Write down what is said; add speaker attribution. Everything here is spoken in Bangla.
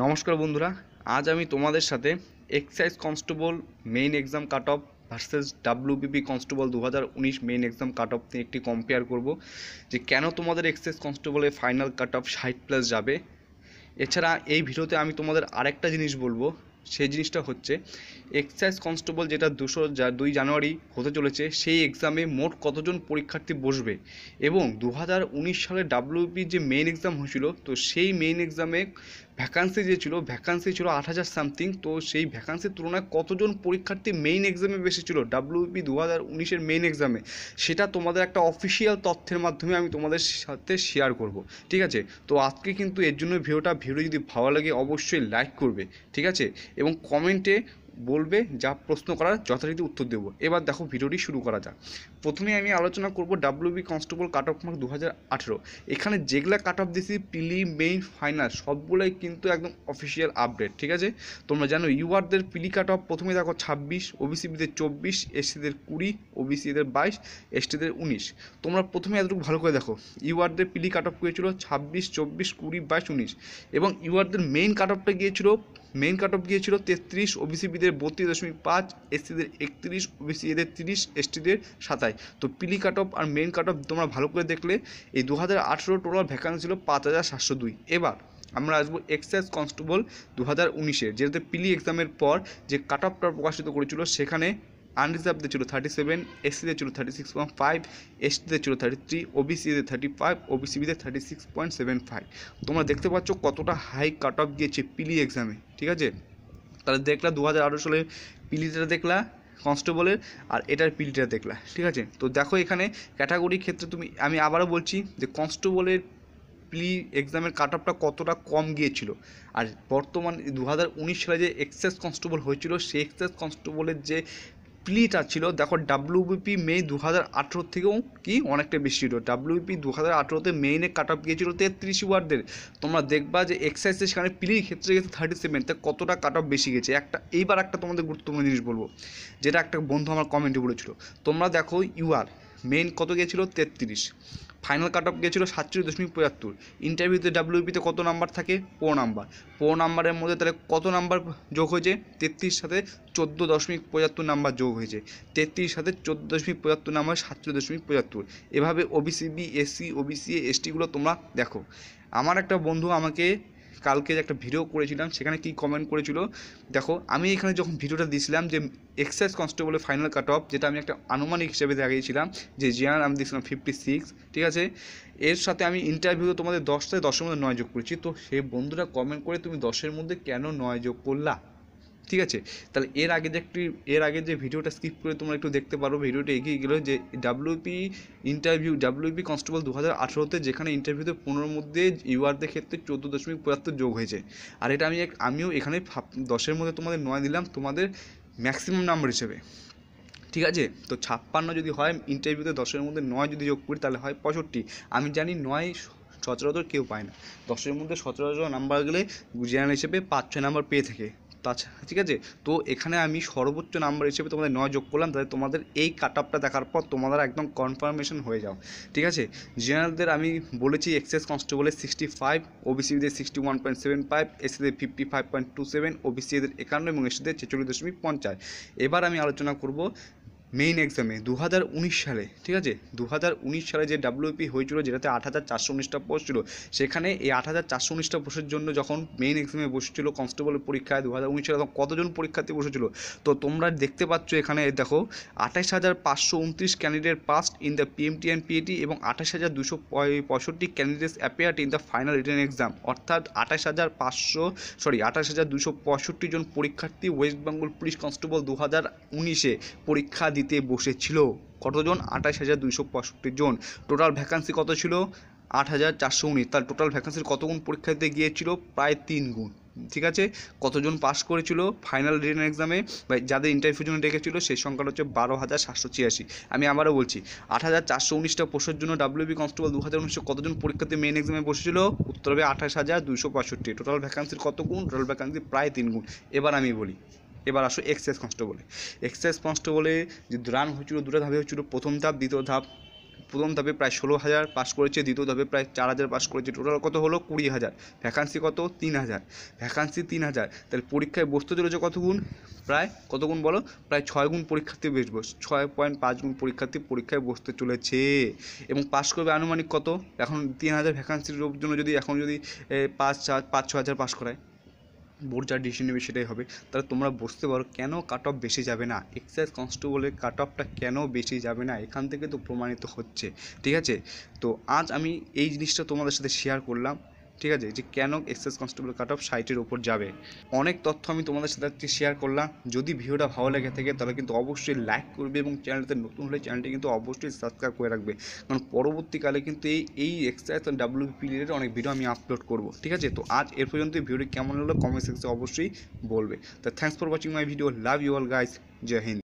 Speaker 1: নমস্কার বন্ধুরা আজ আমি তোমাদের সাথে excise constable main exam cut off versus WBP constable দু হাজার উনিশ মেইন এক্সাম কাট অফ নিয়ে একটি কম্পেয়ার করব যে কেন তোমাদের এক্সাইজ কনস্টেবলের ফাইনাল কাট অফ ষাট প্লাস যাবে এছাড়া এই ভিডিওতে আমি তোমাদের আরেকটা জিনিস বলবো সেই জিনিসটা হচ্ছে এক্সাইজ কনস্টেবল যেটা দুশো দুই জানুয়ারি হতে চলেছে সেই এক্সামে মোট কতজন পরীক্ষার্থী বসবে এবং দু সালে ডাব্লিউপি যে মেইন এক্সাম হয়েছিল তো সেই মেইন এক্সামে ভ্যাকান্সি যে ছিল ভ্যাকান্সি ছিল আট হাজার সামথিং তো সেই ভ্যাকান্সির তুলনায় কতজন পরীক্ষার্থী মেইন এক্সামে বেশি ছিল ডাব্লিউপি দু হাজার উনিশের মেইন এক্সামে সেটা তোমাদের একটা অফিসিয়াল তথ্যের মাধ্যমে আমি তোমাদের সাথে শেয়ার করব ঠিক আছে তো আজকে কিন্তু এর জন্য ভিডিওটা ভিডিও যদি ভালো লাগে অবশ্যই লাইক করবে ঠিক আছে এবং কমেন্টে বলবে যা প্রশ্ন করার যথারীতি উত্তর দেবো এবার দেখো ভিডিওটি শুরু করা যাক প্রথমে আমি আলোচনা করব WB constable cut off mark দু এখানে যেগুলা কাট অফ দিয়েছি প্রিলি মেইন ফাইনাল সবগুলোই কিন্তু একদম অফিসিয়াল আপডেট ঠিক আছে তোমরা জানো ইউআরদের প্রিলি কাট অফ প্রথমে দেখো ছাব্বিশ ওবিসিবিদের চব্বিশ এসসিদের কুড়ি ওবিসিদের বাইশ এসটিদের উনিশ তোমরা প্রথমে এতটুকু ভালো করে দেখো ইউআরদের প্রিলি কাট অফ গিয়েছিল ছাব্বিশ চব্বিশ কুড়ি বাইশ উনিশ এবং ইউআরদের মেইন কাট অফটা গিয়েছিল মেন কাট অফ গিয়েছিল তেত্রিশ ওবিসিবিদের বত্রিশ দশমিক পাঁচ এসসিদের একত্রিশ ওবিসি এদের তিরিশ এসটিদের সাতাই তো পিলি কাট অফ আর মেন কাট অফ তোমরা ভালো করে দেখলে এই দু হাজার আঠেরো টোটাল ভ্যাকান্সি ছিল পাঁচ হাজার সাতশো দুই এবার আমরা আসবো এক্সাইজ কনস্টেবল দু হাজার উনিশের যেটাতে পিলি এক্সামের পর যে কাট অফটা প্রকাশিত করেছিল সেখানে আনরিজার্ভদের ছিল থার্টি সেভেন এসসিদের ছিল থার্টি সিক্স পয়েন্ট ফাইভ এসটিদের ছিল থার্টি থ্রি ওবিসিদের থার্টি ফাইভ ওবিসিবিদের thirty six point seven five তোমরা দেখতে পাচ্ছ কতটা হাই কাট অফ গিয়েছে পিলি e এক্সামে ঠিক আছে তাহলে দেখলা দু হাজার আঠারো সালে পিলিটা e দেখলা কনস্টেবলের আর এটার পিলিটা e দেখলা ঠিক আছে তো দেখো এখানে ক্যাটাগরির ক্ষেত্রে তুমি আমি আবারও বলছি যে কনস্টেবলের প্লি এক্সামের কাট অফটা কতটা কম গিয়েছিল আর বর্তমান দু হাজার উনিশ সালে যে এক্সেস কনস্টেবল হয়েছিল সেই এক্সেস কনস্টেবলের যে প্লিটা ছিল দেখো ডাব্লিউবিপি মে দু হাজার আঠেরো থেকেও কি অনেকটা বেশি ছিল ডাব্লিউবিপি দু হাজার আঠেরোতে মেইনে কাট অফ গিয়েছিল তেত্রিশ ওয়ার্ডের তোমরা দেখবা যে এক্সারসাইজ সেখানে প্লির ক্ষেত্রে গেছে থার্টি সেভেন তাই কতটা কাট অফ বেশি গেছে একটা এইবার একটা তোমাদের গুরুত্বপূর্ণ জিনিস বলবো যেটা একটা বন্ধু আমার কমেন্টে বলেছিল তোমরা দেখো ইউআর মেইন কত গিয়েছিল তেত্রিশ ফাইনাল কাট অফ গিয়েছিলো সাতচল্লিশ দশমিক পঁচাত্তর ইন্টারভিউতে ডাব্লিউপিতে কত নাম্বার থাকে পো নাম্বার পো নাম্বারের মধ্যে তাহলে কত নাম্বার যোগ হয়েছে তেত্রিশ সাথে চোদ্দো দশমিক পঁচাত্তর নাম্বার যোগ হয়েছে তেত্রিশ সাথে চোদ্দো দশমিক পঁচাত্তর নাম্বার সাতচল্লিশ দশমিক পঁচাত্তর এভাবে ওবিসি বি এসসি ওবিসি এসটিগুলো তোমরা দেখো আমার একটা বন্ধু আমাকে কালকে একটা ভিডিও করেছিলাম সেখানে কি কমেন্ট করেছিল দেখো আমি এখানে যখন ভিডিওটা দিয়েছিলাম যে এক্সাইজ কনস্টেবলের ফাইনাল কাট অফ যেটা আমি একটা আনুমানিক হিসেবে দেখিয়েছিলাম যে জিয়ান আমি দিয়েছিলাম ফিফটি সিক্স ঠিক আছে এর সাথে আমি ইন্টারভিউ তোমাদের দশটায় দশের মধ্যে নয় যোগ করেছি তো সেই বন্ধুরা কমেন্ট করে তুমি দশের মধ্যে কেন নয় যোগ করলা ঠিক আছে তাহলে এর আগে যে একটি এর আগে যে ভিডিওটা স্কিপ করে তোমরা একটু দেখতে পারো ভিডিওটা এগিয়ে গেলো যে ডাব্লিউপি ইন্টারভিউ ডাব্লিউপি কনস্টেবল দু হাজার আঠেরোতে যেখানে ইন্টারভিউতে পনেরোর মধ্যে ইউআরদের ক্ষেত্রে চোদ্দো দশমিক পঁচাত্তর যোগ হয়েছে আর এটা আমি এক আমিও এখানে দশের মধ্যে তোমাদের নয় দিলাম তোমাদের ম্যাক্সিমাম নাম্বার হিসেবে ঠিক আছে তো ছাপ্পান্ন যদি হয় ইন্টারভিউতে দশের মধ্যে নয় যদি যোগ করি তাহলে হয় পঁয়ষট্টি আমি জানি নয় সচরাচর কেউ পায় না দশের মধ্যে সচরাচর নাম্বার গেলে জেনারেল হিসেবে পাঁচ ছয় নাম্বার পেয়ে থাকে তাছাড়া আচ্ছা, ঠিক আছে তো এখানে আমি সর্বোচ্চ নাম্বার হিসেবে তোমাদের নয় যোগ করলাম তাহলে তোমাদের এই কাট আপটা দেখার পর তোমাদের একদম কনফার্মেশন হয়ে যাও ঠিক আছে জেনারেলদের আমি বলেছি এক্সএস কনস্টেবলের সিক্সটি ফাইভ ওবিসিদের sixty one point seven five এসিদের fifty five point two seven ওবিসিদের একান্ন এবং এসিদের ছেচল্লিশ দশমিক পঞ্চাশ এবার আমি আলোচনা করব মেইন এক্সামে দু সালে ঠিক আছে দু সালে যে ডাব্লিউপি হয়েছিল যেটাতে আট হাজার চারশো উনিশটা পোস্ট ছিল সেখানে এই আট হাজার চারশো উনিশটা পোস্টের জন্য যখন মেইন এক্সামে বসেছিল কনস্টেবল পরীক্ষায় দু সালে তখন কতজন পরীক্ষার্থী বসেছিল তো তোমরা দেখতে পাচ্ছ এখানে দেখো আঠাশ হাজার পাঁচশো উনত্রিশ candidate passed in the PMT and PAT এবং আঠাশ হাজার দুশো পঁয়ষট্টি candidates appeared in the final written exam অর্থাৎ আঠাশ হাজার পাঁচশো সরি আঠাশ হাজার দুশো পঁয়ষট্টি জন পরীক্ষার্থী ওয়েস্ট বেঙ্গল পুলিশ কনস্টেবল দু হাজার উনিশে পরীক্ষা বসে বসেছিল কতজন আঠাশ হাজার দুইশো পঁয়ষট্টি জন টোটাল ভ্যাকান্সি কত ছিল আট হাজার চারশো উনিশ তার টোটাল ভ্যাকান্সির কত গুণ পরীক্ষাতে গিয়েছিল প্রায় তিন গুণ ঠিক আছে কতজন পাস করেছিল ফাইনাল রিটার্ন এক্সামে বা যাদের ইন্টারভিউ জন্য ডেকেছিল সেই সংখ্যাটা হচ্ছে বারো হাজার সাতশো ছিয়াশি আমি আবারও বলছি আট হাজার চারশো উনিশটা পোস্টের জন্য ডাব্লিউবি কনস্টেবল দু হাজার উনিশশো কতজন পরীক্ষাতে মেন এক্সামে বসেছিল উত্তর হবে আঠাশ হাজার দুশো পঁয়ষট্টি টোটাল ভ্যাকান্সির কত গুণ টোটাল ভ্যাকান্সি প্রায় তিন গুণ এবার আমি বলি এবার আসো এক্সাইজ কনস্টেবলে এক্সাইজ কনস্টেবলে যে রান হয়েছিল দুটো ধাপে হয়েছিল প্রথম ধাপ দ্বিতীয় ধাপ প্রথম ধাপে প্রায় ষোলো হাজার পাস করেছে দ্বিতীয় ধাপে প্রায় চার হাজার পাস করেছে টোটাল কত হলো কুড়ি হাজার ভ্যাকান্সি কত তিন হাজার ভ্যাকান্সি তিন হাজার তাহলে পরীক্ষায় বসতে চলেছে কত গুণ প্রায় কত গুণ বলো প্রায় ছয় গুণ পরীক্ষার্থী বস ছয় পয়েন্ট পাঁচ গুণ পরীক্ষার্থী পরীক্ষায় বসতে চলেছে এবং পাস করবে আনুমানিক কত এখন তিন হাজার ভ্যাকান্সির জন্য যদি এখন যদি পাঁচ চার পাঁচ ছ হাজার পাস করায় বোর্ড যা ডিসিশন নেবে সেটাই হবে তাহলে তোমরা বুঝতে পারো কেন কাট অফ বেশি যাবে না এক্সাইজ কনস্টেবলের কাট অফটা কেন বেশি যাবে না এখান থেকে তো প্রমাণিত হচ্ছে ঠিক আছে তো আজ আমি এই জিনিসটা তোমাদের সাথে শেয়ার করলাম ঠিক আছে যে কেন এক্সেস কনস্টেবল কাট অফ সাইটের উপর যাবে অনেক তথ্য আমি তোমাদের সাথে শেয়ার করলাম যদি ভিডিওটা ভালো লেগে থাকে তাহলে কিন্তু অবশ্যই লাইক করবে এবং চ্যানেলটা নতুন হলে চ্যানেলটি কিন্তু অবশ্যই সাবস্ক্রাইব করে রাখবে কারণ পরবর্তীকালে কিন্তু এই এই এক্সারসাইজ ডাব্লিউপি রিলেটেড অনেক ভিডিও আমি আপলোড করব ঠিক আছে তো আজ এর পর্যন্ত ভিডিওটি কেমন লাগলো কমেন্ট সেকশনে অবশ্যই বলবে তো thanks for watching my video love you all guys Jai Hind